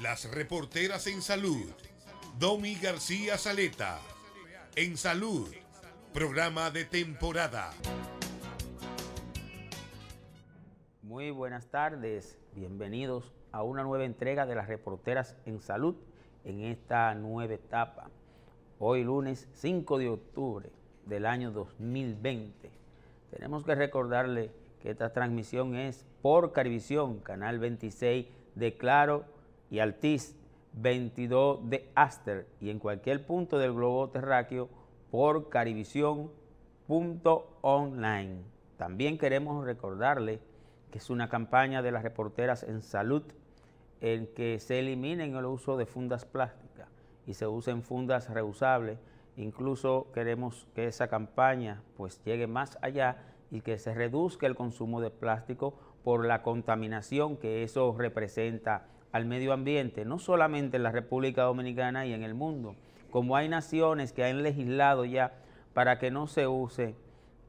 Las reporteras en salud. Domi García Saleta. En salud. Programa de temporada. Muy buenas tardes. Bienvenidos a una nueva entrega de las reporteras en salud en esta nueva etapa. Hoy lunes 5 de octubre del año 2020. Tenemos que recordarle que esta transmisión es por Carivisión, Canal 26 de Claro y Altiz 22 de Aster y en cualquier punto del globo terráqueo por online También queremos recordarle que es una campaña de las reporteras en salud en que se eliminen el uso de fundas plásticas y se usen fundas reusables. Incluso queremos que esa campaña pues llegue más allá y que se reduzca el consumo de plástico por la contaminación que eso representa al medio ambiente, no solamente en la República Dominicana y en el mundo, como hay naciones que han legislado ya para que no se use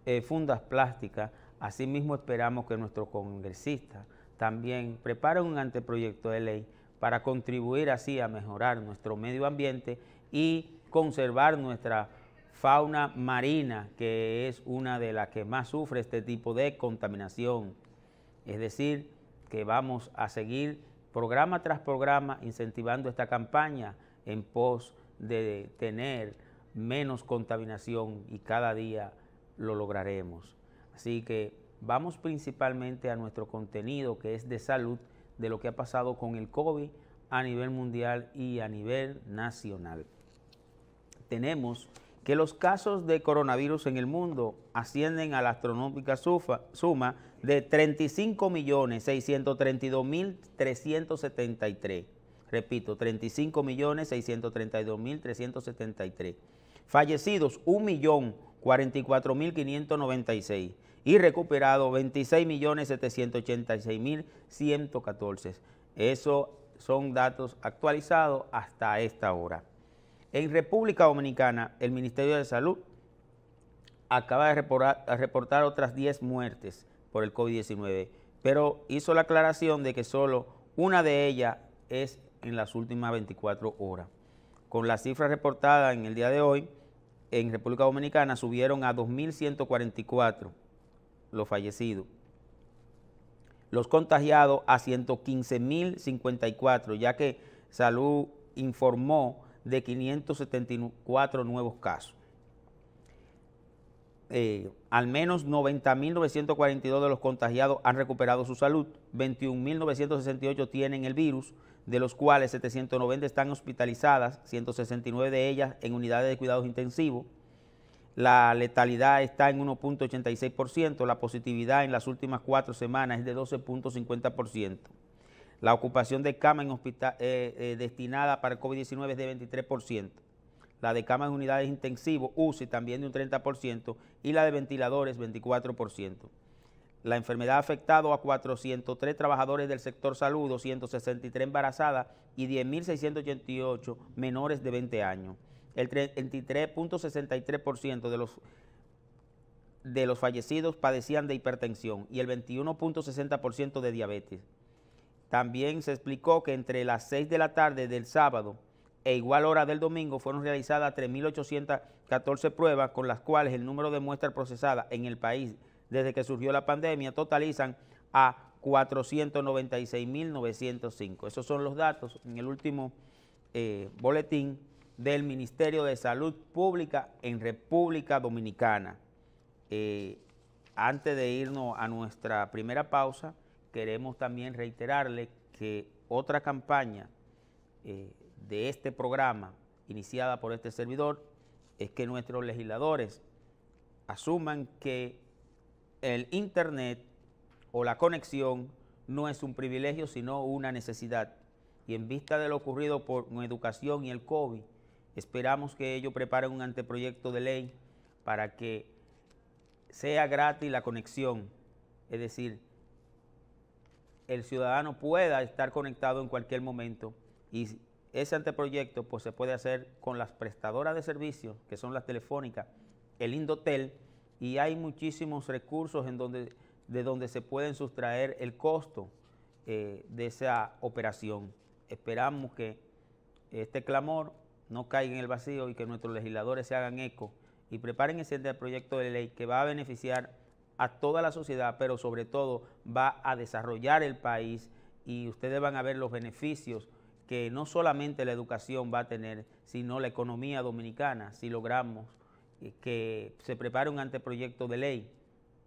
eh, fundas plásticas, asimismo esperamos que nuestros congresistas también preparen un anteproyecto de ley para contribuir así a mejorar nuestro medio ambiente y conservar nuestra fauna marina, que es una de las que más sufre este tipo de contaminación. Es decir, que vamos a seguir programa tras programa, incentivando esta campaña en pos de tener menos contaminación y cada día lo lograremos. Así que vamos principalmente a nuestro contenido que es de salud, de lo que ha pasado con el COVID a nivel mundial y a nivel nacional. Tenemos que los casos de coronavirus en el mundo ascienden a la astronómica suma de 35.632.373. Repito, 35.632.373. Fallecidos, 1.044.596. Y recuperados, 26.786.114. Eso son datos actualizados hasta esta hora. En República Dominicana, el Ministerio de Salud acaba de reportar, reportar otras 10 muertes por el COVID-19, pero hizo la aclaración de que solo una de ellas es en las últimas 24 horas. Con las cifras reportadas en el día de hoy, en República Dominicana subieron a 2.144 los fallecidos, los contagiados a 115.054, ya que Salud informó de 574 nuevos casos. Eh, al menos 90.942 de los contagiados han recuperado su salud, 21.968 tienen el virus, de los cuales 790 están hospitalizadas, 169 de ellas en unidades de cuidados intensivos. La letalidad está en 1.86%, la positividad en las últimas cuatro semanas es de 12.50%. La ocupación de cama en hospital, eh, eh, destinada para COVID-19 es de 23% la de camas en unidades intensivos, UCI también de un 30% y la de ventiladores 24%. La enfermedad ha afectado a 403 trabajadores del sector salud, 263 embarazadas y 10.688 menores de 20 años. El 33.63% de los, de los fallecidos padecían de hipertensión y el 21.60% de diabetes. También se explicó que entre las 6 de la tarde del sábado e igual hora del domingo fueron realizadas 3.814 pruebas, con las cuales el número de muestras procesadas en el país desde que surgió la pandemia totalizan a 496.905. Esos son los datos en el último eh, boletín del Ministerio de Salud Pública en República Dominicana. Eh, antes de irnos a nuestra primera pausa, queremos también reiterarle que otra campaña eh, de este programa, iniciada por este servidor, es que nuestros legisladores asuman que el Internet o la conexión no es un privilegio, sino una necesidad. Y en vista de lo ocurrido por educación y el COVID, esperamos que ellos preparen un anteproyecto de ley para que sea gratis la conexión, es decir, el ciudadano pueda estar conectado en cualquier momento y ese anteproyecto pues, se puede hacer con las prestadoras de servicios, que son las telefónicas, el Indotel, y hay muchísimos recursos en donde, de donde se pueden sustraer el costo eh, de esa operación. Esperamos que este clamor no caiga en el vacío y que nuestros legisladores se hagan eco y preparen ese proyecto de ley que va a beneficiar a toda la sociedad, pero sobre todo va a desarrollar el país y ustedes van a ver los beneficios que no solamente la educación va a tener, sino la economía dominicana, si logramos eh, que se prepare un anteproyecto de ley,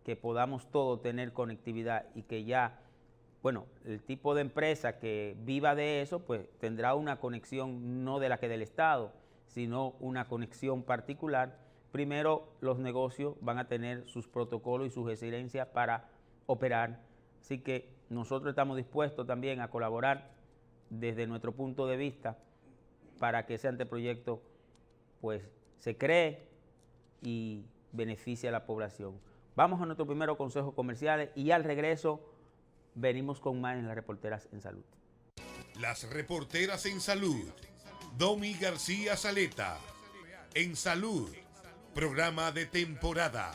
que podamos todos tener conectividad y que ya, bueno, el tipo de empresa que viva de eso, pues tendrá una conexión no de la que del Estado, sino una conexión particular. Primero, los negocios van a tener sus protocolos y sus exigencias para operar. Así que nosotros estamos dispuestos también a colaborar desde nuestro punto de vista para que ese anteproyecto pues se cree y beneficie a la población. Vamos a nuestro primero consejo comercial y al regreso venimos con más en las reporteras en salud. Las reporteras en salud. Domi García Saleta. En salud. Programa de temporada.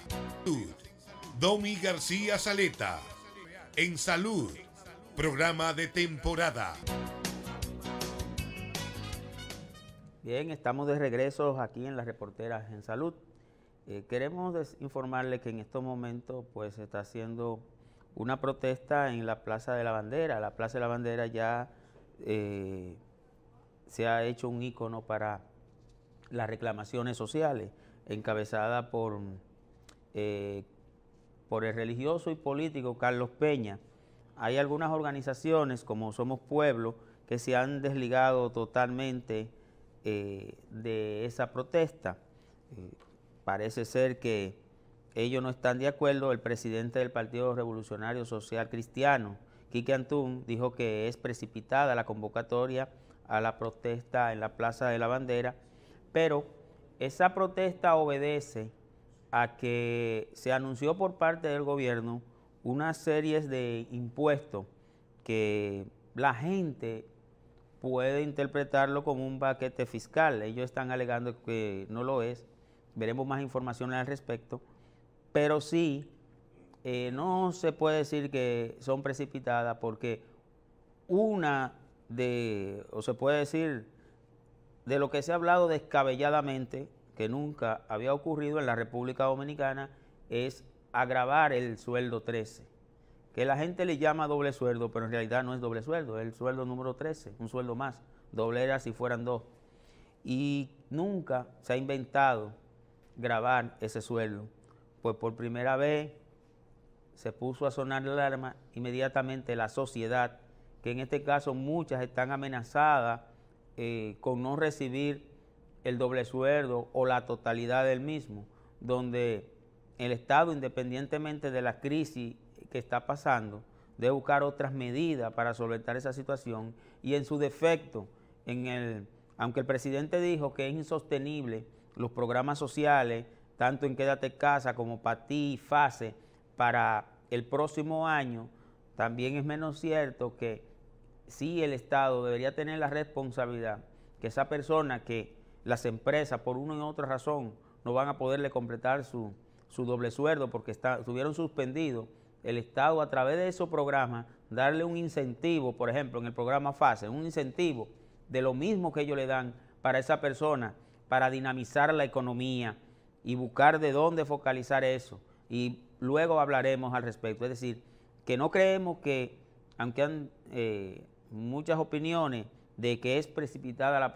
Domi García Saleta. En salud. Programa de temporada. Bien, estamos de regreso aquí en las reporteras en salud. Eh, queremos informarle que en estos momentos pues se está haciendo una protesta en la Plaza de la Bandera. La Plaza de la Bandera ya eh, se ha hecho un icono para las reclamaciones sociales, encabezada por, eh, por el religioso y político Carlos Peña. Hay algunas organizaciones como Somos Pueblo que se han desligado totalmente eh, de esa protesta. Eh, parece ser que ellos no están de acuerdo. El presidente del Partido Revolucionario Social Cristiano, Quique Antún, dijo que es precipitada la convocatoria a la protesta en la Plaza de la Bandera, pero esa protesta obedece a que se anunció por parte del gobierno una serie de impuestos que la gente puede interpretarlo como un paquete fiscal. Ellos están alegando que no lo es. Veremos más información al respecto. Pero sí, eh, no se puede decir que son precipitadas porque una de, o se puede decir, de lo que se ha hablado descabelladamente, que nunca había ocurrido en la República Dominicana, es agravar el sueldo 13 que la gente le llama doble sueldo, pero en realidad no es doble sueldo, es el sueldo número 13, un sueldo más, doble era si fueran dos. Y nunca se ha inventado grabar ese sueldo, pues por primera vez se puso a sonar la alarma inmediatamente la sociedad, que en este caso muchas están amenazadas eh, con no recibir el doble sueldo o la totalidad del mismo, donde el Estado, independientemente de la crisis que está pasando, de buscar otras medidas para solventar esa situación y en su defecto, en el, aunque el presidente dijo que es insostenible los programas sociales, tanto en Quédate Casa como para ti FASE, para el próximo año, también es menos cierto que sí el Estado debería tener la responsabilidad que esa persona que las empresas por una u otra razón no van a poderle completar su, doble sueldo porque estuvieron suspendidos, el Estado a través de esos programas darle un incentivo, por ejemplo, en el programa FASE, un incentivo de lo mismo que ellos le dan para esa persona, para dinamizar la economía y buscar de dónde focalizar eso. Y luego hablaremos al respecto. Es decir, que no creemos que, aunque han eh, muchas opiniones de que es precipitada la,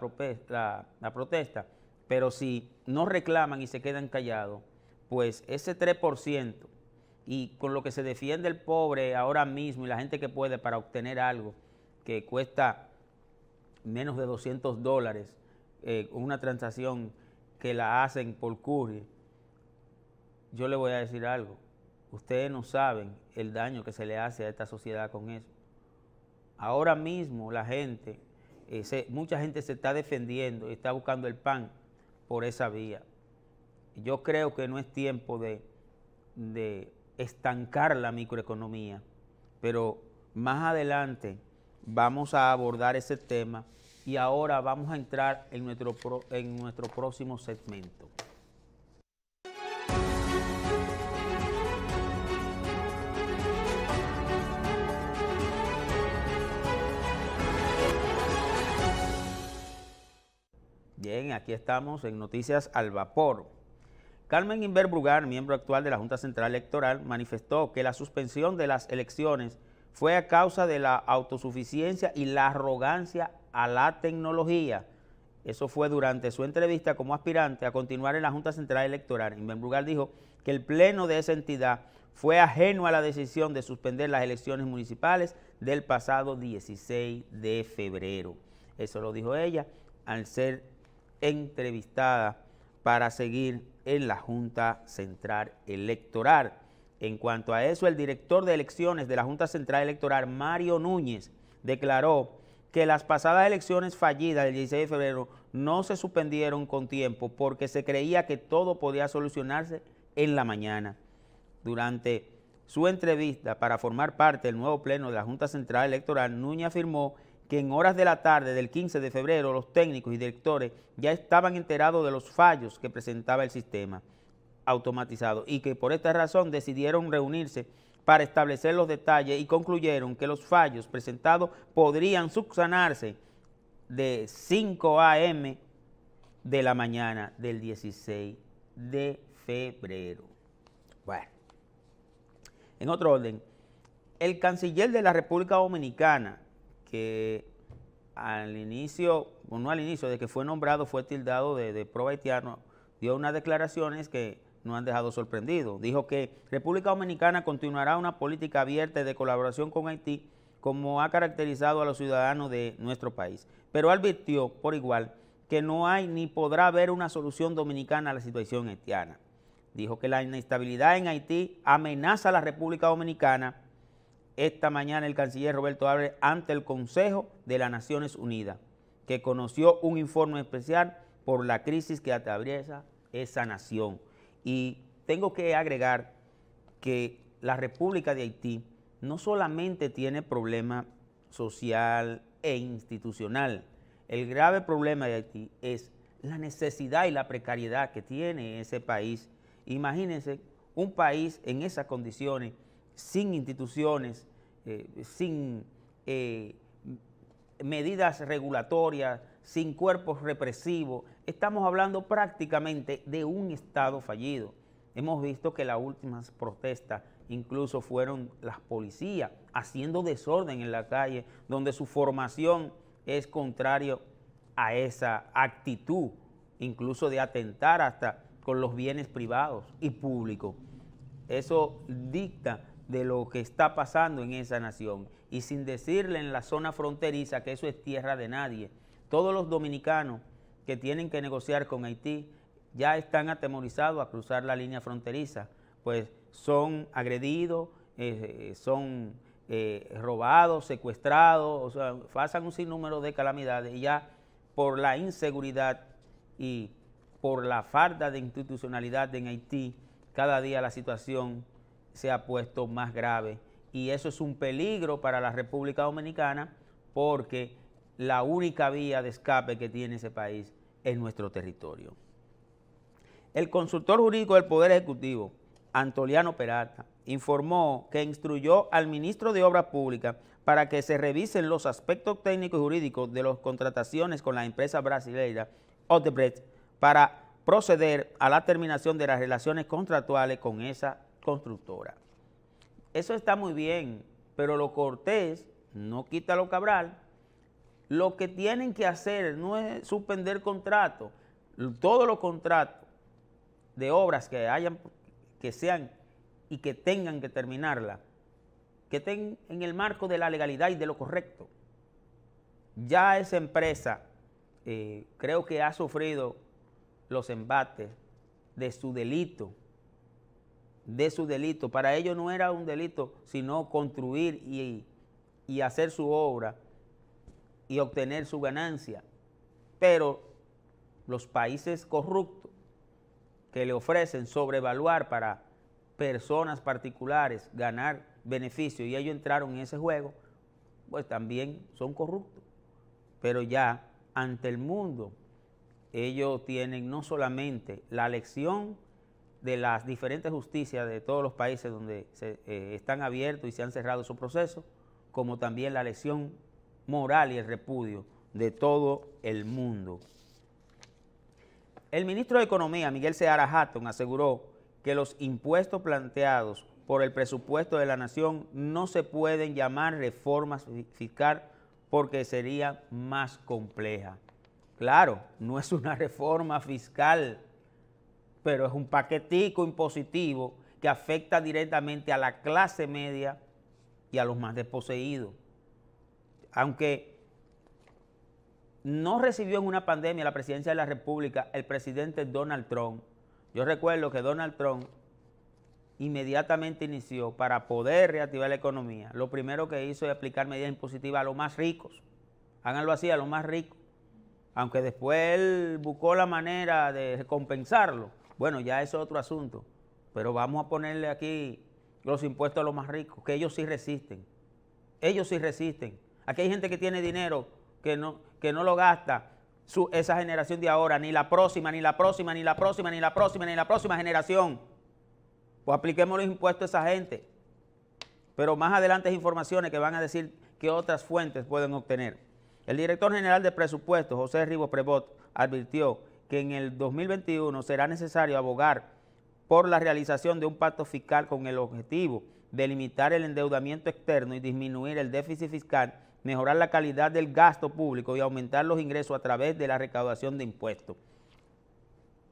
la protesta, pero si no reclaman y se quedan callados, pues ese 3% y con lo que se defiende el pobre ahora mismo y la gente que puede para obtener algo que cuesta menos de 200 dólares, eh, una transacción que la hacen por courier, yo le voy a decir algo. Ustedes no saben el daño que se le hace a esta sociedad con eso. Ahora mismo la gente, eh, mucha gente se está defendiendo y está buscando el pan por esa vía. Yo creo que no es tiempo de estancar la microeconomía, pero más adelante vamos a abordar ese tema y ahora vamos a entrar en nuestro, en nuestro próximo segmento. Bien, aquí estamos en Noticias al Vapor. Carmen Inverbrugar, miembro actual de la Junta Central Electoral, manifestó que la suspensión de las elecciones fue a causa de la autosuficiencia y la arrogancia a la tecnología. Eso fue durante su entrevista como aspirante a continuar en la Junta Central Electoral. Inver dijo que el pleno de esa entidad fue ajeno a la decisión de suspender las elecciones municipales del pasado 16 de febrero. Eso lo dijo ella al ser entrevistada para seguir en la Junta Central Electoral. En cuanto a eso, el director de elecciones de la Junta Central Electoral, Mario Núñez, declaró que las pasadas elecciones fallidas del 16 de febrero no se suspendieron con tiempo porque se creía que todo podía solucionarse en la mañana. Durante su entrevista para formar parte del nuevo pleno de la Junta Central Electoral, Núñez afirmó en horas de la tarde del 15 de febrero los técnicos y directores ya estaban enterados de los fallos que presentaba el sistema automatizado y que por esta razón decidieron reunirse para establecer los detalles y concluyeron que los fallos presentados podrían subsanarse de 5 a.m. de la mañana del 16 de febrero. Bueno, en otro orden, el canciller de la República Dominicana, que al inicio, bueno, no al inicio, de que fue nombrado, fue tildado de, de pro haitiano, dio unas declaraciones que no han dejado sorprendido. Dijo que República Dominicana continuará una política abierta de colaboración con Haití, como ha caracterizado a los ciudadanos de nuestro país. Pero advirtió, por igual, que no hay ni podrá haber una solución dominicana a la situación haitiana. Dijo que la inestabilidad en Haití amenaza a la República Dominicana esta mañana el canciller Roberto Álvarez ante el Consejo de las Naciones Unidas, que conoció un informe especial por la crisis que atraviesa esa nación. Y tengo que agregar que la República de Haití no solamente tiene problema social e institucional, el grave problema de Haití es la necesidad y la precariedad que tiene ese país. Imagínense un país en esas condiciones sin instituciones, eh, sin eh, medidas regulatorias, sin cuerpos represivos. Estamos hablando prácticamente de un Estado fallido. Hemos visto que las últimas protestas incluso fueron las policías haciendo desorden en la calle, donde su formación es contrario a esa actitud, incluso de atentar hasta con los bienes privados y públicos. Eso dicta de lo que está pasando en esa nación y sin decirle en la zona fronteriza que eso es tierra de nadie. Todos los dominicanos que tienen que negociar con Haití ya están atemorizados a cruzar la línea fronteriza, pues son agredidos, eh, son eh, robados, secuestrados, o sea, pasan un sinnúmero de calamidades y ya por la inseguridad y por la falta de institucionalidad en Haití, cada día la situación se ha puesto más grave. Y eso es un peligro para la República Dominicana porque la única vía de escape que tiene ese país es nuestro territorio. El consultor jurídico del Poder Ejecutivo, Antoliano Peralta, informó que instruyó al ministro de Obras Públicas para que se revisen los aspectos técnicos y jurídicos de las contrataciones con la empresa brasileña Odebrecht para proceder a la terminación de las relaciones contractuales con esa constructora. Eso está muy bien, pero lo cortés no quita lo cabral. Lo que tienen que hacer no es suspender contratos, todos los contratos de obras que hayan, que sean y que tengan que terminarla, que estén en el marco de la legalidad y de lo correcto. Ya esa empresa eh, creo que ha sufrido los embates de su delito de su delito. Para ellos no era un delito, sino construir y, hacer su obra y obtener su ganancia. Pero los países corruptos que le ofrecen sobrevaluar para personas particulares ganar beneficio y ellos entraron en ese juego, pues también son corruptos. Pero ya ante el mundo ellos tienen no solamente la lección de las diferentes justicias de todos los países donde se, eh, están abiertos y se han cerrado esos procesos, como también la lesión moral y el repudio de todo el mundo. El ministro de Economía, Miguel Seara Hatton, aseguró que los impuestos planteados por el presupuesto de la nación no se pueden llamar reformas fiscal porque sería más compleja. Claro, no es una reforma fiscal, pero es un paquetico impositivo que afecta directamente a la clase media y a los más desposeídos. Aunque no recibió en una pandemia la presidencia de la República el presidente Donald Trump, yo recuerdo que Donald Trump inmediatamente inició para poder reactivar la economía. Lo primero que hizo es aplicar medidas impositivas a los más ricos. Háganlo así, a los más ricos. Aunque después él buscó la manera de compensarlo bueno, ya es otro asunto, pero vamos a ponerle aquí los impuestos a los más ricos, que ellos sí resisten. Ellos sí resisten. Aquí hay gente que tiene dinero que no, que no lo gasta. esa generación de ahora, ni la próxima, ni la próxima, ni la próxima, ni la próxima, ni la próxima generación. Pues apliquemos los impuestos a esa gente. Pero más adelante es informaciones que van a decir qué otras fuentes pueden obtener. El director general de presupuesto, José Rivo Prebot, advirtió que en el 2021 será necesario abogar por la realización de un pacto fiscal con el objetivo de limitar el endeudamiento externo y disminuir el déficit fiscal, mejorar la calidad del gasto público y aumentar los ingresos a través de la recaudación de impuestos.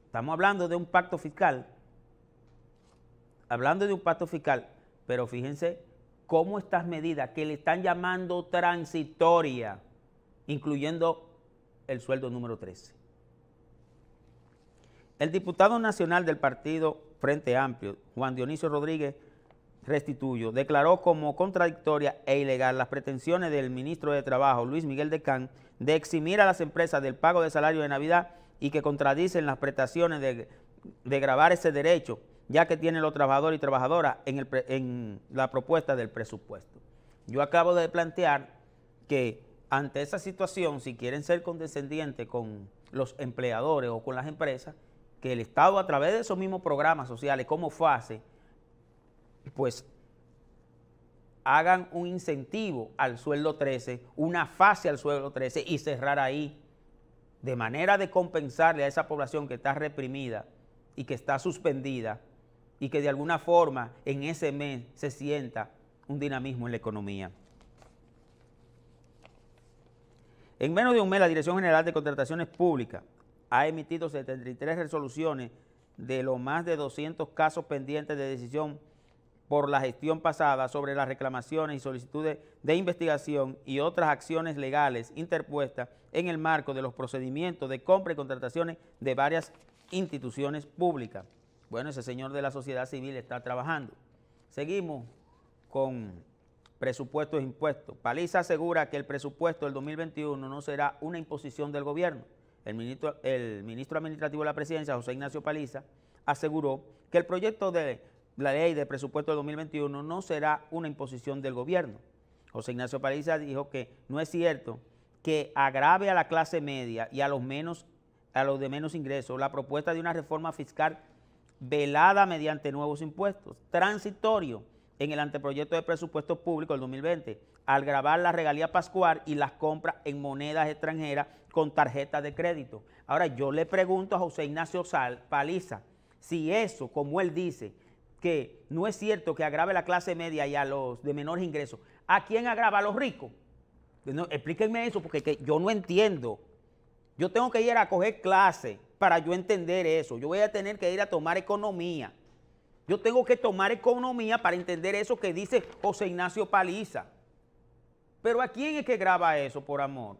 Estamos hablando de un pacto fiscal, hablando de un pacto fiscal, pero fíjense cómo estas medidas que le están llamando transitoria, incluyendo el sueldo número 13. El diputado nacional del partido Frente Amplio, Juan Dionisio Rodríguez Restituyo, declaró como contradictoria e ilegal las pretensiones del ministro de Trabajo, Luis Miguel de Decán, de eximir a las empresas del pago de salario de Navidad y que contradicen las prestaciones de, grabar ese derecho, ya que tienen los trabajadores y trabajadoras en la propuesta del presupuesto. Yo acabo de plantear que ante esa situación, si quieren ser condescendientes con los empleadores o con las empresas, que el Estado a través de esos mismos programas sociales como FASE, pues hagan un incentivo al sueldo 13, una fase al sueldo 13 y cerrar ahí, de manera de compensarle a esa población que está reprimida y que está suspendida y que de alguna forma en ese mes se sienta un dinamismo en la economía. En menos de un mes, la Dirección General de Contrataciones Públicas ha emitido 73 resoluciones de los más de 200 casos pendientes de decisión por la gestión pasada sobre las reclamaciones y solicitudes de investigación y otras acciones legales interpuestas en el marco de los procedimientos de compra y contrataciones de varias instituciones públicas. Bueno, ese señor de la sociedad civil está trabajando. Seguimos con presupuestos e impuestos. Paliza asegura que el presupuesto del 2021 no será una imposición del gobierno el ministro, el ministro administrativo de la presidencia, José Ignacio Paliza, aseguró que el proyecto de la ley de presupuesto de 2021 no será una imposición del gobierno. José Ignacio Paliza dijo que no es cierto que agrave a la clase media y a los, menos, a los de menos ingresos la propuesta de una reforma fiscal velada mediante nuevos impuestos, transitorio, en el anteproyecto de presupuesto público del 2020, al grabar la regalía pascual y las compras en monedas extranjeras con tarjetas de crédito. Ahora, yo le pregunto a José Ignacio Sal, Paliza, si eso, como él dice, que no es cierto que agrave la clase media y a los de menores ingresos, ¿a quién agrava? ¿A los ricos? Pues no, explíquenme eso porque yo no entiendo. Yo tengo que ir a coger clase para yo entender eso. Yo voy a tener que ir a tomar economía. Yo tengo que tomar economía para entender eso que dice José Ignacio Paliza. Pero ¿a quién es que graba eso, por amor?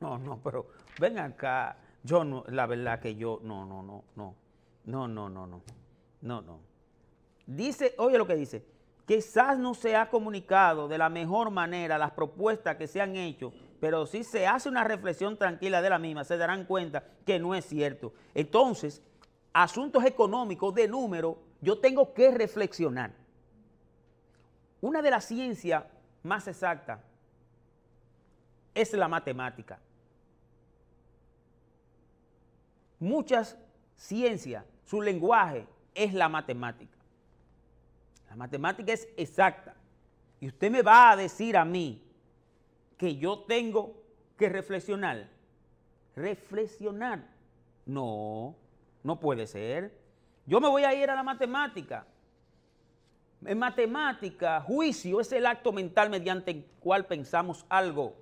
No, no, pero ven acá. Yo no, la verdad que yo, no, no, no, no, no, no, no, no, no, no. Dice, oye lo que dice, quizás no se ha comunicado de la mejor manera las propuestas que se han hecho, pero si se hace una reflexión tranquila de la misma, se darán cuenta que no es cierto. Entonces, asuntos económicos, de número, yo tengo que reflexionar. Una de las ciencias más exactas es la matemática. Muchas ciencias, su lenguaje es la matemática. La matemática es exacta. Y usted me va a decir a mí que yo tengo que reflexionar. Reflexionar. No. No puede ser. Yo me voy a ir a la matemática. En matemática, juicio es el acto mental mediante el cual pensamos algo.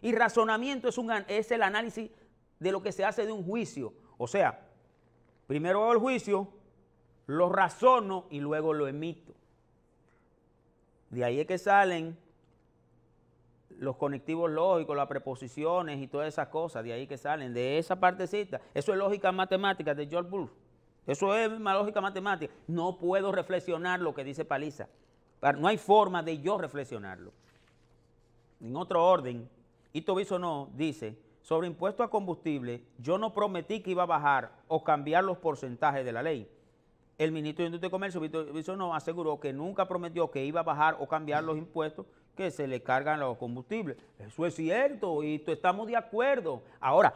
Y razonamiento es, el análisis de lo que se hace de un juicio. O sea, primero hago el juicio, lo razono y luego lo emito. De ahí es que salen los conectivos lógicos, las preposiciones y todas esas cosas de ahí que salen, de esa partecita. Eso es lógica matemática de George Bull. Eso es misma lógica matemática. No puedo reflexionar lo que dice Paliza. No hay forma de yo reflexionarlo. En otro orden, Ito no dice, sobre impuesto a combustible, yo no prometí que iba a bajar o cambiar los porcentajes de la ley el ministro de Industria y Comercio, Víctor no aseguró que nunca prometió que iba a bajar o cambiar los impuestos que se le cargan los combustibles. Eso es cierto y estamos de acuerdo. Ahora,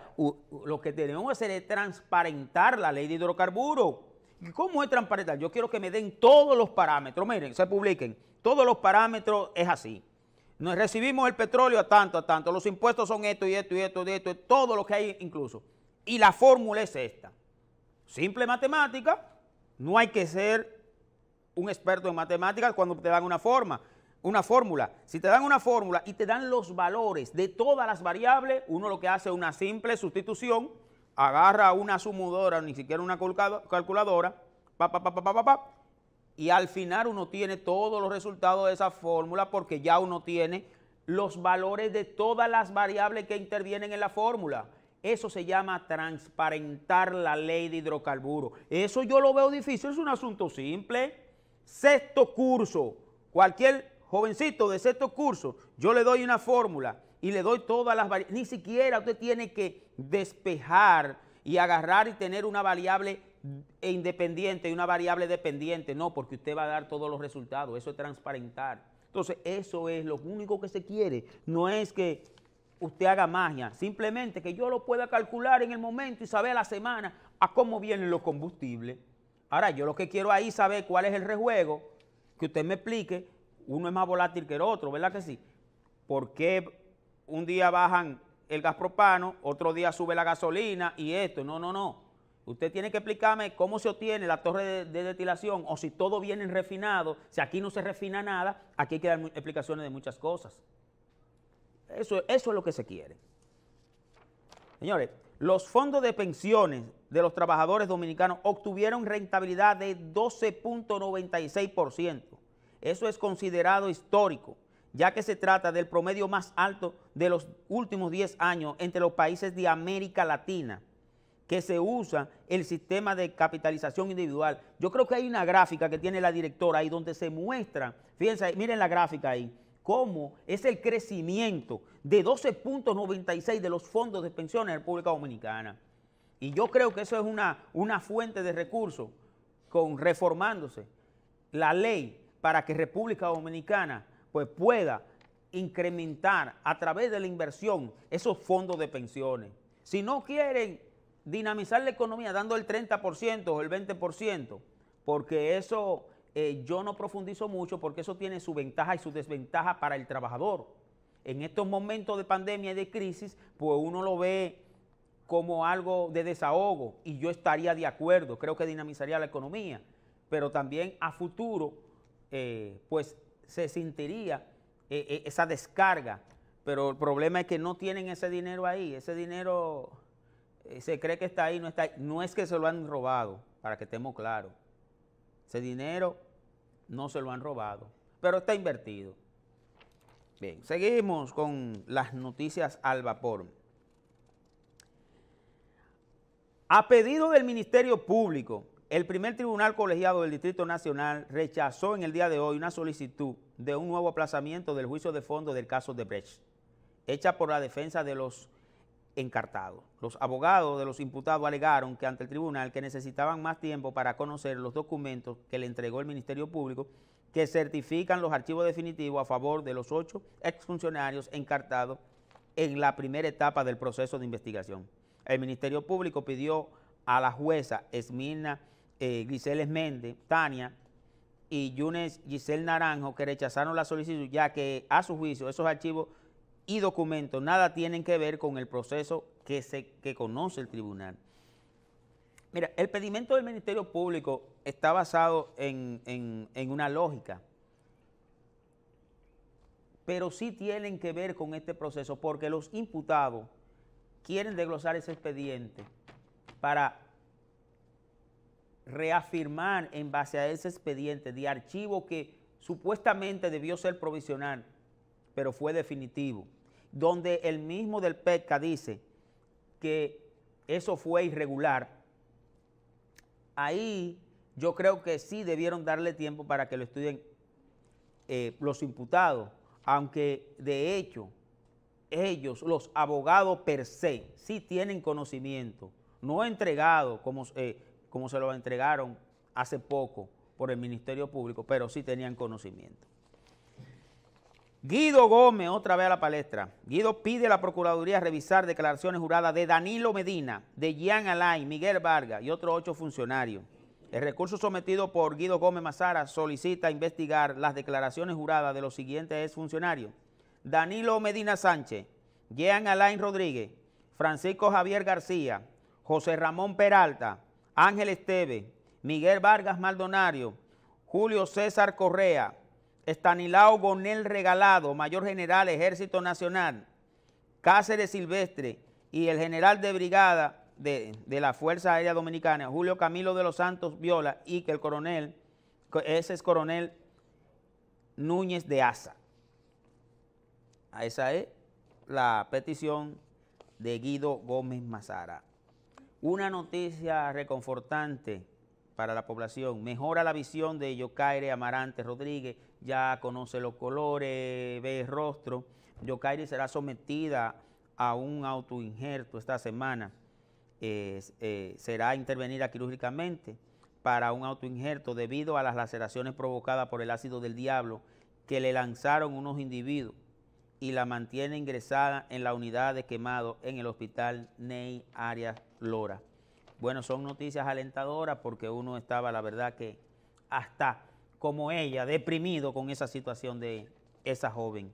lo que tenemos que hacer es transparentar la ley de hidrocarburos. ¿Y cómo es transparentar? Yo quiero que me den todos los parámetros. Miren, se publiquen. Todos los parámetros es así. Nos recibimos el petróleo a tanto, a tanto. Los impuestos son esto y esto y esto y esto, todo lo que hay incluso. Y la fórmula es esta. Simple matemática, no hay que ser un experto en matemáticas cuando te dan una forma, una fórmula. Si te dan una fórmula y te dan los valores de todas las variables, uno lo que hace es una simple sustitución, agarra una sumadora, ni siquiera una calculadora, pa, pa, pa, pa, pa, pa, y al final uno tiene todos los resultados de esa fórmula porque ya uno tiene los valores de todas las variables que intervienen en la fórmula. Eso se llama transparentar la ley de hidrocarburos. Eso yo lo veo difícil, es un asunto simple. Sexto curso, cualquier jovencito de sexto curso, yo le doy una fórmula y le doy todas las variables. Ni siquiera usted tiene que despejar y agarrar y tener una variable e independiente y una variable dependiente. No, porque usted va a dar todos los resultados. Eso es transparentar. Entonces, eso es lo único que se quiere. No es que usted haga magia, simplemente que yo lo pueda calcular en el momento y saber a la semana a cómo vienen los combustibles. Ahora, yo lo que quiero ahí saber cuál es el rejuego, que usted me explique, uno es más volátil que el otro, ¿verdad que sí? ¿Por qué un día bajan el gas propano, otro día sube la gasolina y esto? No, no, no. Usted tiene que explicarme cómo se obtiene la torre de, destilación o si todo viene refinado, si aquí no se refina nada, aquí hay que dar explicaciones de muchas cosas. Eso, es lo que se quiere. Señores, los fondos de pensiones de los trabajadores dominicanos obtuvieron rentabilidad de 12.96%. Eso es considerado histórico, ya que se trata del promedio más alto de los últimos 10 años entre los países de América Latina, que se usa el sistema de capitalización individual. Yo creo que hay una gráfica que tiene la directora ahí donde se muestra, fíjense, miren la gráfica ahí, cómo es el crecimiento de 12.96 de los fondos de pensiones en República Dominicana. Y yo creo que eso es una, una fuente de recursos con reformándose la ley para que República Dominicana pues, pueda incrementar a través de la inversión esos fondos de pensiones. Si no quieren dinamizar la economía dando el 30% o el 20%, porque eso eh, yo no profundizo mucho porque eso tiene su ventaja y su desventaja para el trabajador. En estos momentos de pandemia y de crisis, pues uno lo ve como algo de desahogo y yo estaría de acuerdo, creo que dinamizaría la economía, pero también a futuro, eh, pues se sentiría eh, esa descarga, pero el problema es que no tienen ese dinero ahí, ese dinero se cree que está ahí, no está ahí, no es que se lo han robado, para que estemos claros. Ese dinero no se lo han robado, pero está invertido. Bien, seguimos con las noticias al vapor. A pedido del Ministerio Público, el primer tribunal colegiado del Distrito Nacional rechazó en el día de hoy una solicitud de un nuevo aplazamiento del juicio de fondo del caso de Brecht, hecha por la defensa de los encartado. Los abogados de los imputados alegaron que ante el tribunal que necesitaban más tiempo para conocer los documentos que le entregó el Ministerio Público que certifican los archivos definitivos a favor de los ocho exfuncionarios encartados en la primera etapa del proceso de investigación. El Ministerio Público pidió a la jueza esmina eh, Giseles Méndez, Tania, y Yunes Giselle Naranjo que rechazaron la solicitud ya que a su juicio esos archivos y documentos, nada tienen que ver con el proceso que, se, conoce el tribunal. Mira, el pedimento del Ministerio Público está basado en, en una lógica, pero sí tienen que ver con este proceso porque los imputados quieren desglosar ese expediente para reafirmar en base a ese expediente de archivo que supuestamente debió ser provisional, pero fue definitivo donde el mismo del PECA dice que eso fue irregular, ahí yo creo que sí debieron darle tiempo para que lo estudien eh, los imputados, aunque de hecho ellos, los abogados per se, sí tienen conocimiento, no entregado como, eh, como se lo entregaron hace poco por el Ministerio Público, pero sí tenían conocimiento. Guido Gómez, otra vez a la palestra. Guido pide a la Procuraduría revisar declaraciones juradas de Danilo Medina, de Jean Alain, Miguel Vargas y otros ocho funcionarios. El recurso sometido por Guido Gómez Mazara solicita investigar las declaraciones juradas de los siguientes exfuncionarios. Danilo Medina Sánchez, Jean Alain Rodríguez, Francisco Javier García, José Ramón Peralta, Ángel Esteve, Miguel Vargas Maldonario, Julio César Correa, Estanilao Gonel Regalado, mayor general Ejército Nacional, Cáceres Silvestre y el general de brigada de, la Fuerza Aérea Dominicana, Julio Camilo de los Santos Viola y que el coronel, ese es coronel Núñez de Asa. Esa es la petición de Guido Gómez Mazara. Una noticia reconfortante para la población. Mejora la visión de Yocaire Amarante Rodríguez ya conoce los colores, ve el rostro. Yokairi será sometida a un autoinjerto esta semana. Eh, será intervenida quirúrgicamente para un autoinjerto debido a las laceraciones provocadas por el ácido del diablo que le lanzaron unos individuos y la mantiene ingresada en la unidad de quemado en el hospital Ney Arias Lora. Bueno, son noticias alentadoras porque uno estaba, la verdad, que hasta como ella, deprimido con esa situación de esa joven.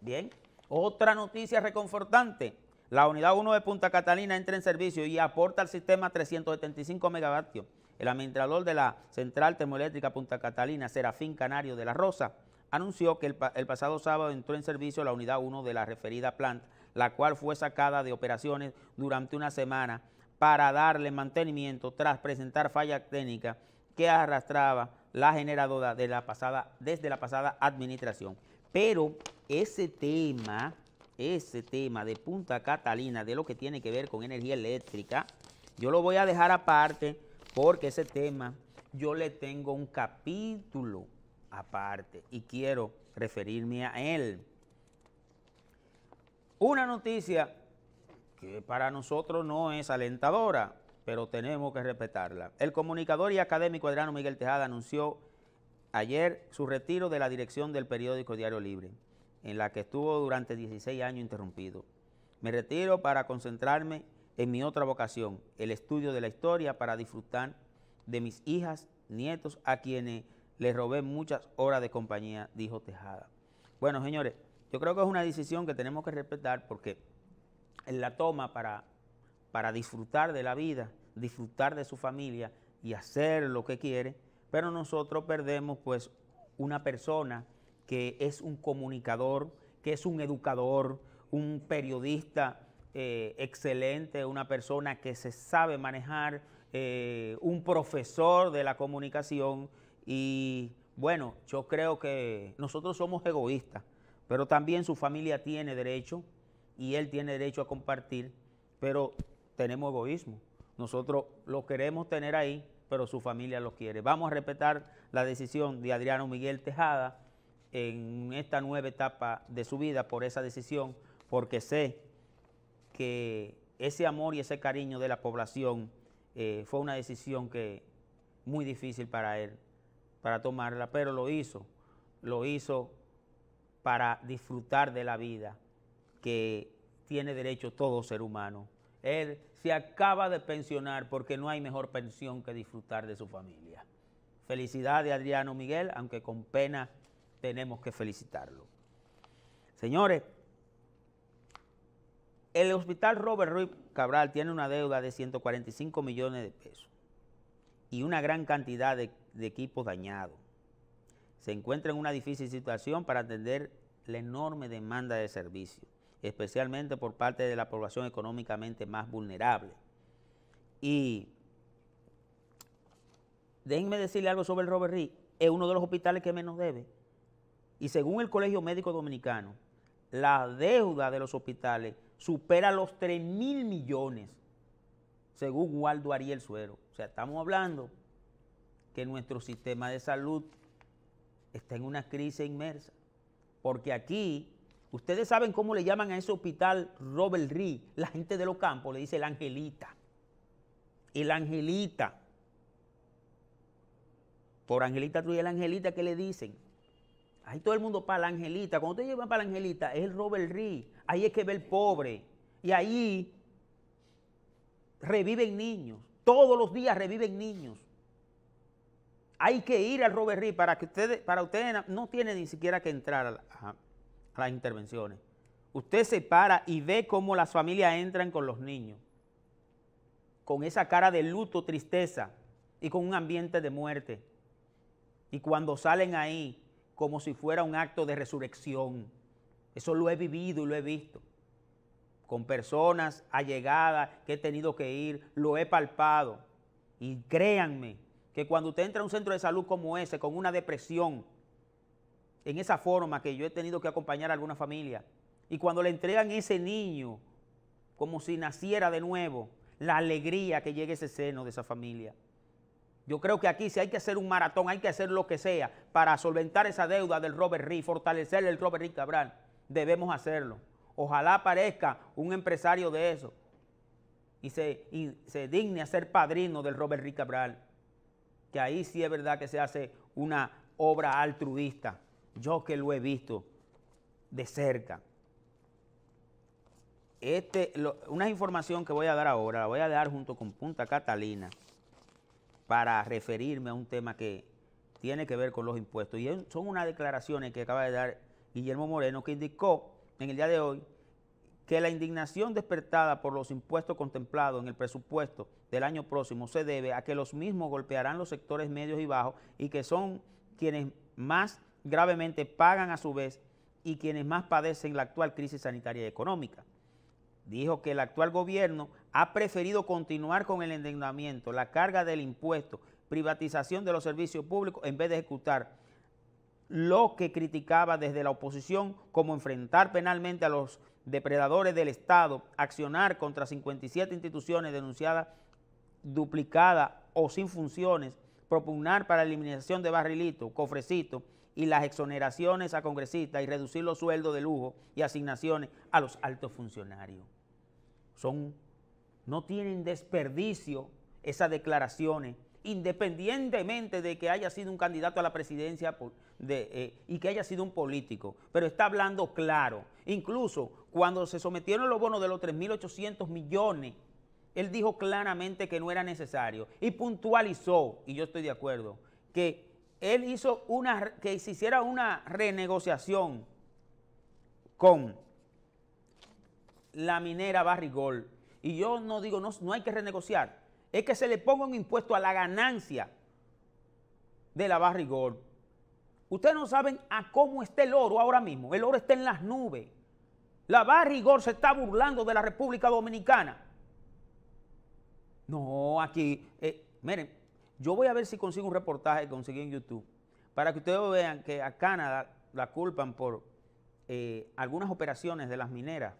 Bien, otra noticia reconfortante. La unidad 1 de Punta Catalina entra en servicio y aporta al sistema 375 megavatios. El administrador de la central termoeléctrica Punta Catalina, Serafín Canario de la Rosa, anunció que el, pasado sábado entró en servicio la unidad 1 de la referida planta, la cual fue sacada de operaciones durante una semana para darle mantenimiento tras presentar fallas técnicas que arrastraba la generadora de la pasada, desde la pasada administración. Pero ese tema, ese tema de Punta Catalina, de lo que tiene que ver con energía eléctrica, yo lo voy a dejar aparte porque ese tema yo le tengo un capítulo aparte y quiero referirme a él. Una noticia que para nosotros no es alentadora, pero tenemos que respetarla. El comunicador y académico Adriano Miguel Tejada anunció ayer su retiro de la dirección del periódico Diario Libre, en la que estuvo durante 16 años interrumpido. Me retiro para concentrarme en mi otra vocación, el estudio de la historia, para disfrutar de mis hijas, nietos, a quienes les robé muchas horas de compañía, dijo Tejada. Bueno, señores, yo creo que es una decisión que tenemos que respetar porque en la toma para para disfrutar de la vida, disfrutar de su familia y hacer lo que quiere, pero nosotros perdemos pues una persona que es un comunicador, que es un educador, un periodista eh, excelente, una persona que se sabe manejar, eh, un profesor de la comunicación y bueno, yo creo que nosotros somos egoístas, pero también su familia tiene derecho y él tiene derecho a compartir, pero tenemos egoísmo. Nosotros lo queremos tener ahí, pero su familia lo quiere. Vamos a respetar la decisión de Adriano Miguel Tejada en esta nueva etapa de su vida por esa decisión, porque sé que ese amor y ese cariño de la población eh, fue una decisión que muy difícil para él, para tomarla, pero lo hizo, lo hizo para disfrutar de la vida que tiene derecho todo ser humano. Él se acaba de pensionar porque no hay mejor pensión que disfrutar de su familia. Felicidades Adriano Miguel, aunque con pena tenemos que felicitarlo. Señores, el hospital Robert Ruiz Cabral tiene una deuda de 145 millones de pesos y una gran cantidad de, de equipos dañados. Se encuentra en una difícil situación para atender la enorme demanda de servicios especialmente por parte de la población económicamente más vulnerable. Y déjenme decirle algo sobre el Robert Reed, es uno de los hospitales que menos debe. Y según el Colegio Médico Dominicano, la deuda de los hospitales supera los 3 mil millones, según Waldo Ariel Suero. O sea, estamos hablando que nuestro sistema de salud está en una crisis inmersa, porque aquí Ustedes saben cómo le llaman a ese hospital Robert Ree. La gente de los campos le dice el angelita. El angelita. Por angelita y el angelita que le dicen. Ahí todo el mundo para la angelita. Cuando te llevan para la angelita, es el Robert Ree. Ahí es que ve el pobre. Y ahí reviven niños. Todos los días reviven niños. Hay que ir al Robert Ree para que ustedes, para ustedes no tienen ni siquiera que entrar a las intervenciones. Usted se para y ve cómo las familias entran con los niños, con esa cara de luto, tristeza y con un ambiente de muerte. Y cuando salen ahí, como si fuera un acto de resurrección. Eso lo he vivido y lo he visto. Con personas allegadas que he tenido que ir, lo he palpado. Y créanme que cuando usted entra a un centro de salud como ese, con una depresión, en esa forma que yo he tenido que acompañar a alguna familia. Y cuando le entregan ese niño, como si naciera de nuevo, la alegría que llegue ese seno de esa familia. Yo creo que aquí si hay que hacer un maratón, hay que hacer lo que sea para solventar esa deuda del Robert Reed, fortalecer el Robert Reed Cabral, debemos hacerlo. Ojalá aparezca un empresario de eso y se, y se digne a ser padrino del Robert Rick Cabral, que ahí sí es verdad que se hace una obra altruista yo que lo he visto de cerca, este, una información que voy a dar ahora, la voy a dar junto con Punta Catalina para referirme a un tema que tiene que ver con los impuestos. Y son unas declaraciones que acaba de dar Guillermo Moreno que indicó en el día de hoy que la indignación despertada por los impuestos contemplados en el presupuesto del año próximo se debe a que los mismos golpearán los sectores medios y bajos y que son quienes más gravemente pagan a su vez y quienes más padecen la actual crisis sanitaria y económica. Dijo que el actual gobierno ha preferido continuar con el endeudamiento, la carga del impuesto, privatización de los servicios públicos, en vez de ejecutar lo que criticaba desde la oposición como enfrentar penalmente a los depredadores del Estado, accionar contra 57 instituciones denunciadas duplicadas o sin funciones, propugnar para la eliminación de barrilitos, cofrecitos, y las exoneraciones a congresistas y reducir los sueldos de lujo y asignaciones a los altos funcionarios. Son, no tienen desperdicio esas declaraciones, independientemente de que haya sido un candidato a la presidencia eh, y que haya sido un político, pero está hablando claro. Incluso cuando se sometieron los bonos de los 3.800 millones, él dijo claramente que no era necesario y puntualizó, y yo estoy de acuerdo, que él hizo una, que se hiciera una renegociación con la minera Barrigol. Y yo no digo, no, no hay que renegociar. Es que se le ponga un impuesto a la ganancia de la Barrigol. Ustedes no saben a cómo está el oro ahora mismo. El oro está en las nubes. La Barrigol se está burlando de la República Dominicana. No, aquí, eh, miren, yo voy a ver si consigo un reportaje que en YouTube para que ustedes vean que a Canadá la culpan por eh, algunas operaciones de las mineras,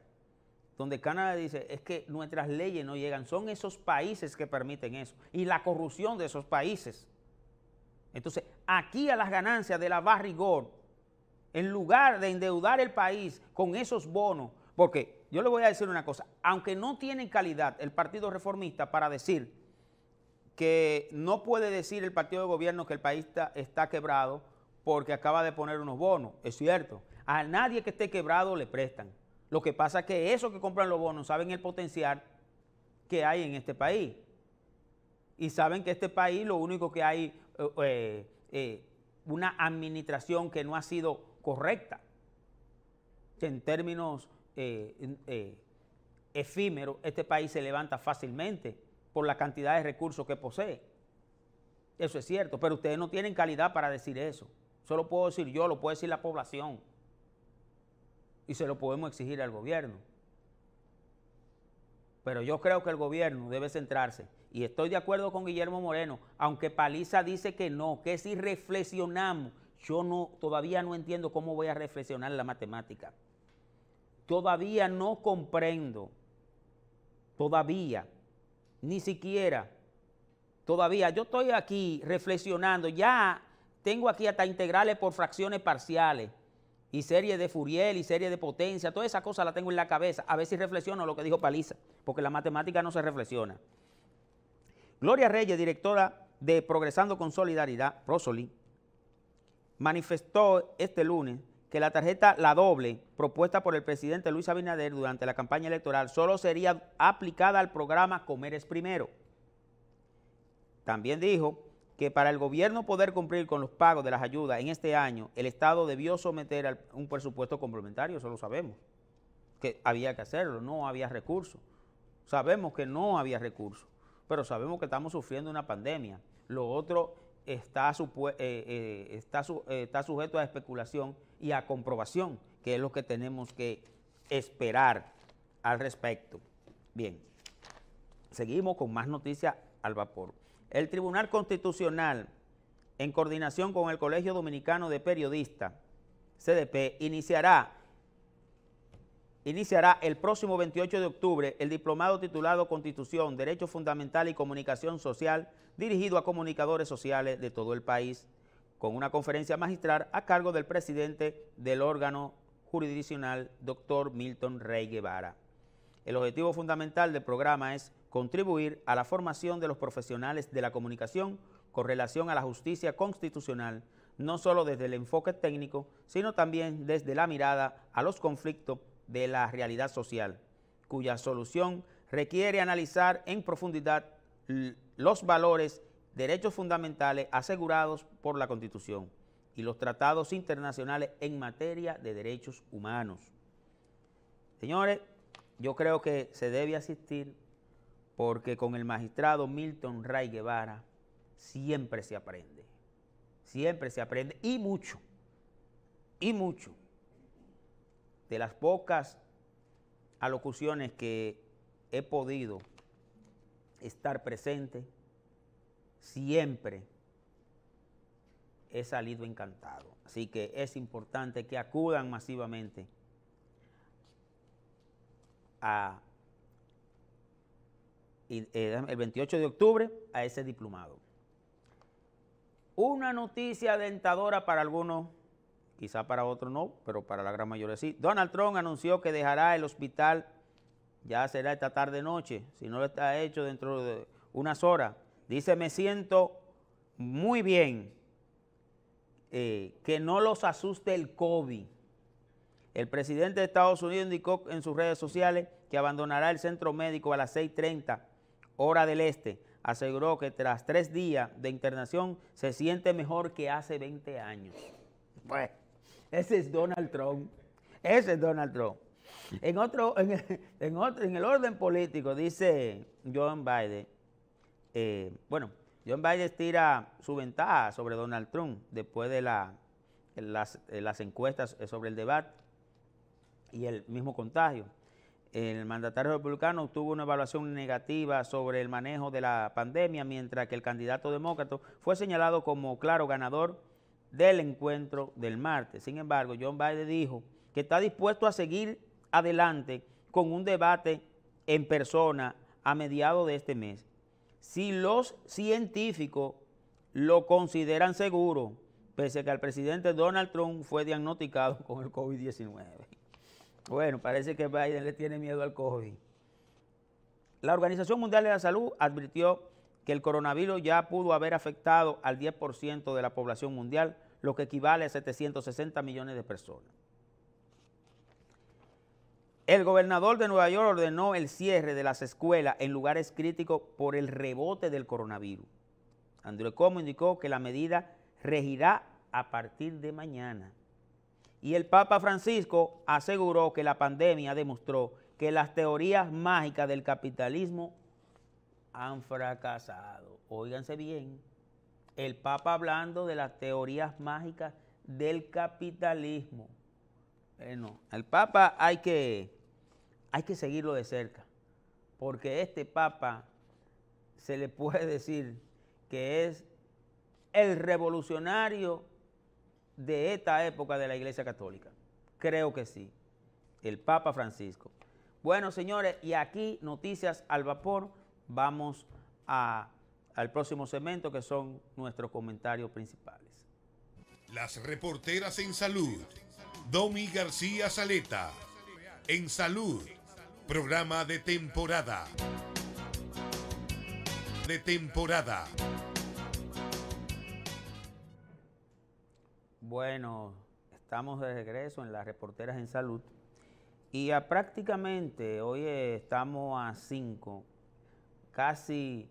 donde Canadá dice, es que nuestras leyes no llegan, son esos países que permiten eso, y la corrupción de esos países. Entonces, aquí a las ganancias de la barrigor, en lugar de endeudar el país con esos bonos, porque yo le voy a decir una cosa, aunque no tienen calidad el Partido Reformista para decir que no puede decir el partido de gobierno que el país está, quebrado porque acaba de poner unos bonos, es cierto. A nadie que esté quebrado le prestan. Lo que pasa es que esos que compran los bonos saben el potencial que hay en este país. Y saben que este país lo único que hay eh, eh, eh, una administración que no ha sido correcta en términos efímeros, este país se levanta fácilmente por la cantidad de recursos que posee. Eso es cierto, pero ustedes no tienen calidad para decir eso. Solo puedo decir yo, lo puede decir la población. Y se lo podemos exigir al gobierno. Pero yo creo que el gobierno debe centrarse. Y estoy de acuerdo con Guillermo Moreno, aunque Paliza dice que no, que si reflexionamos, yo no, todavía no entiendo cómo voy a reflexionar la matemática. Todavía no comprendo, todavía, ni siquiera todavía. Yo estoy aquí reflexionando, ya tengo aquí hasta integrales por fracciones parciales y series de furiel y series de potencia, toda esa cosa la tengo en la cabeza. A ver si reflexiono lo que dijo Paliza, porque la matemática no se reflexiona. Gloria Reyes, directora de Progresando con Solidaridad, Rosoli, manifestó este lunes que la tarjeta La Doble, propuesta por el presidente Luis Abinader durante la campaña electoral, solo sería aplicada al programa Comer es Primero. También dijo que para el gobierno poder cumplir con los pagos de las ayudas en este año, el Estado debió someter a un presupuesto complementario, eso lo sabemos, que había que hacerlo, no había recursos. Sabemos que no había recursos, pero sabemos que estamos sufriendo una pandemia. Lo otro está, eh, eh, está, eh, está sujeto a especulación y a comprobación, que es lo que tenemos que esperar al respecto. Bien, seguimos con más noticias al vapor. El Tribunal Constitucional, en coordinación con el Colegio Dominicano de Periodistas, CDP, iniciará iniciará el próximo 28 de octubre el diplomado titulado Constitución, Derecho Fundamental y Comunicación Social, dirigido a comunicadores sociales de todo el país, con una conferencia magistral a cargo del presidente del órgano jurisdiccional, doctor Milton Rey Guevara. El objetivo fundamental del programa es contribuir a la formación de los profesionales de la comunicación con relación a la justicia constitucional, no solo desde el enfoque técnico, sino también desde la mirada a los conflictos de la realidad social, cuya solución requiere analizar en profundidad los valores, derechos fundamentales asegurados por la Constitución y los tratados internacionales en materia de derechos humanos. Señores, yo creo que se debe asistir porque con el magistrado Milton Ray Guevara siempre se aprende, siempre se aprende y mucho, y mucho de las pocas alocuciones que he podido estar presente, siempre he salido encantado. Así que es importante que acudan masivamente eh, el 28 de octubre a ese diplomado. Una noticia dentadora para algunos Quizá para otros no, pero para la gran mayoría sí. Donald Trump anunció que dejará el hospital, ya será esta tarde noche, si no lo está hecho dentro de unas horas. Dice, me siento muy bien, eh, que no los asuste el COVID. El presidente de Estados Unidos indicó en sus redes sociales que abandonará el centro médico a las 6.30 hora del este. Aseguró que tras tres días de internación se siente mejor que hace 20 años. Bueno, ese es Donald Trump. Ese es Donald Trump. En, otro, en, el, orden político, dice John Biden, eh, bueno, John Biden tira su ventaja sobre Donald Trump después de las, eh, las, encuestas sobre el debate y el mismo contagio. El mandatario republicano obtuvo una evaluación negativa sobre el manejo de la pandemia, mientras que el candidato demócrata fue señalado como claro ganador del encuentro del martes. Sin embargo, John Biden dijo que está dispuesto a seguir adelante con un debate en persona a mediados de este mes. Si los científicos lo consideran seguro, pese a que el presidente Donald Trump fue diagnosticado con el COVID-19. Bueno, parece que Biden le tiene miedo al COVID. La Organización Mundial de la Salud advirtió que el coronavirus ya pudo haber afectado al 10% de la población mundial, lo que equivale a 760 millones de personas. El gobernador de Nueva York ordenó el cierre de las escuelas en lugares críticos por el rebote del coronavirus. Andrew Como indicó que la medida regirá a partir de mañana. Y el Papa Francisco aseguró que la pandemia demostró que las teorías mágicas del capitalismo han fracasado. Óiganse bien, el Papa hablando de las teorías mágicas del capitalismo. Bueno, al Papa hay que, hay que seguirlo de cerca, porque este Papa se le puede decir que es el revolucionario de esta época de la Iglesia Católica. Creo que sí, el Papa Francisco. Bueno, señores, y aquí noticias al vapor vamos al próximo segmento que son nuestros comentarios principales. Las reporteras en salud. Domi García Saleta. En salud. Programa de temporada. De temporada. Bueno, estamos de regreso en las reporteras en salud. Y prácticamente, hoy estamos a 5 casi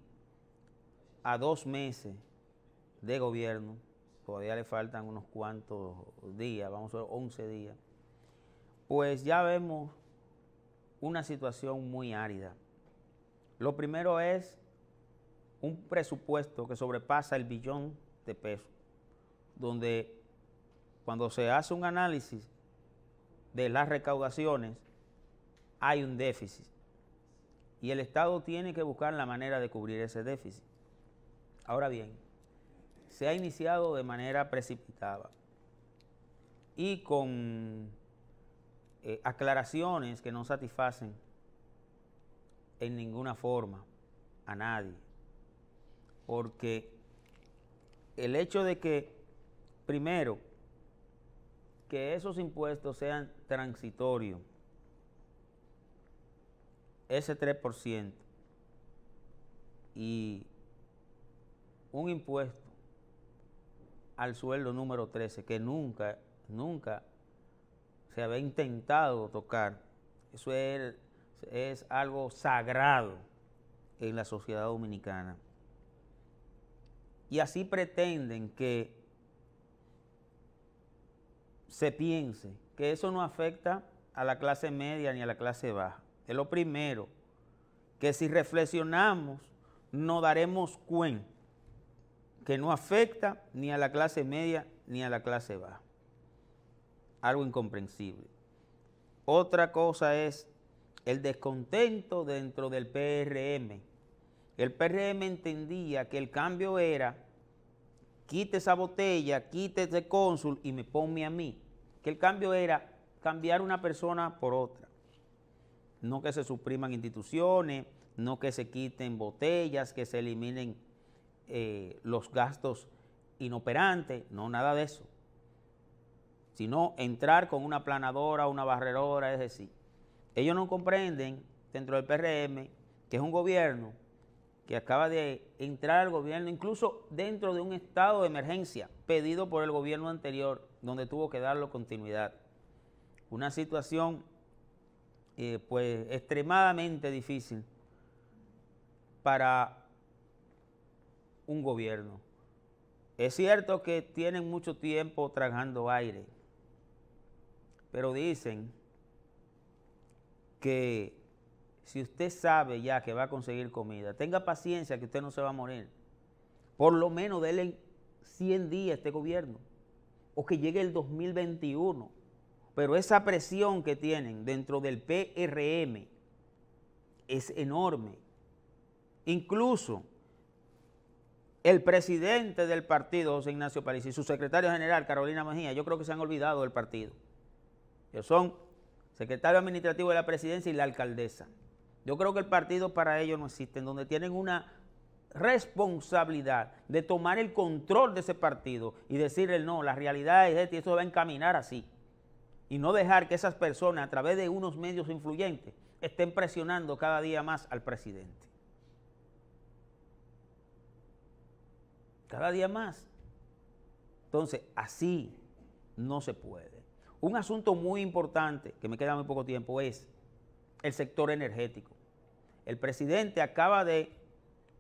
a dos meses de gobierno, todavía le faltan unos cuantos días, vamos a ver, 11 días, pues ya vemos una situación muy árida. Lo primero es un presupuesto que sobrepasa el billón de pesos, donde cuando se hace un análisis de las recaudaciones hay un déficit y el Estado tiene que buscar la manera de cubrir ese déficit. Ahora bien, se ha iniciado de manera precipitada y con eh, aclaraciones que no satisfacen en ninguna forma a nadie. Porque el hecho de que, primero, que esos impuestos sean transitorios, ese 3% y un impuesto al sueldo número 13 que nunca, nunca se había intentado tocar. Eso es, es algo sagrado en la sociedad dominicana. Y así pretenden que se piense que eso no afecta a la clase media ni a la clase baja es lo primero, que si reflexionamos no daremos cuenta que no afecta ni a la clase media ni a la clase baja. Algo incomprensible. Otra cosa es el descontento dentro del PRM. El PRM entendía que el cambio era quite esa botella, quite ese cónsul y me ponme a mí. Que el cambio era cambiar una persona por otra no que se supriman instituciones, no que se quiten botellas, que se eliminen eh, los gastos inoperantes, no nada de eso, sino entrar con una planadora, una barrerora, es decir, ellos no comprenden dentro del PRM que es un gobierno que acaba de entrar al gobierno, incluso dentro de un estado de emergencia pedido por el gobierno anterior, donde tuvo que darlo continuidad. Una situación eh, pues extremadamente difícil para un gobierno. Es cierto que tienen mucho tiempo tragando aire, pero dicen que si usted sabe ya que va a conseguir comida, tenga paciencia que usted no se va a morir. Por lo menos denle 100 días a este gobierno o que llegue el 2021 pero esa presión que tienen dentro del PRM es enorme. Incluso el presidente del partido, José Ignacio París, y su secretario general, Carolina Mejía, yo creo que se han olvidado del partido. Que son secretario administrativo de la presidencia y la alcaldesa. Yo creo que el partido para ellos no existe, en donde tienen una responsabilidad de tomar el control de ese partido y decirle, no, la realidad es esta y eso va a encaminar así y no dejar que esas personas a través de unos medios influyentes estén presionando cada día más al presidente. Cada día más. Entonces, así no se puede. Un asunto muy importante, que me queda muy poco tiempo, es el sector energético. El presidente acaba de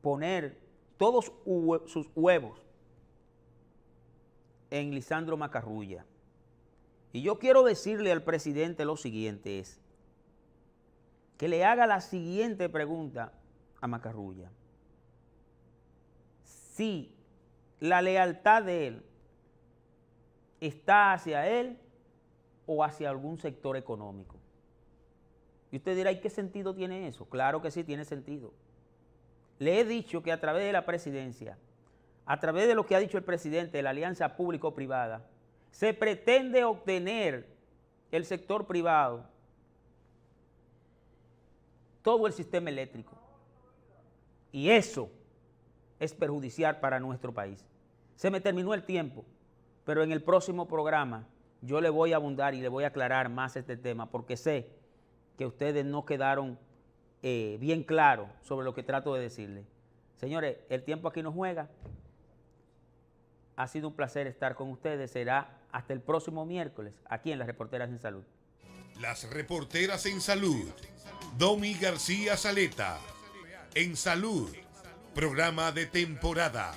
poner todos sus huevos en Lisandro Macarrulla. Y yo quiero decirle al presidente lo siguiente es, que le haga la siguiente pregunta a Macarrulla. Si la lealtad de él está hacia él o hacia algún sector económico. Y usted dirá, ¿y qué sentido tiene eso? Claro que sí, tiene sentido. Le he dicho que a través de la presidencia, a través de lo que ha dicho el presidente de la alianza público-privada, se pretende obtener el sector privado todo el sistema eléctrico. Y eso es perjudicial para nuestro país. Se me terminó el tiempo, pero en el próximo programa yo le voy a abundar y le voy a aclarar más este tema, porque sé que ustedes no quedaron eh, bien claros sobre lo que trato de decirle, Señores, el tiempo aquí no juega. Ha sido un placer estar con ustedes. Será hasta el próximo miércoles aquí en Las Reporteras en Salud. Las Reporteras en Salud. Domi García Saleta. En Salud. Programa de temporada.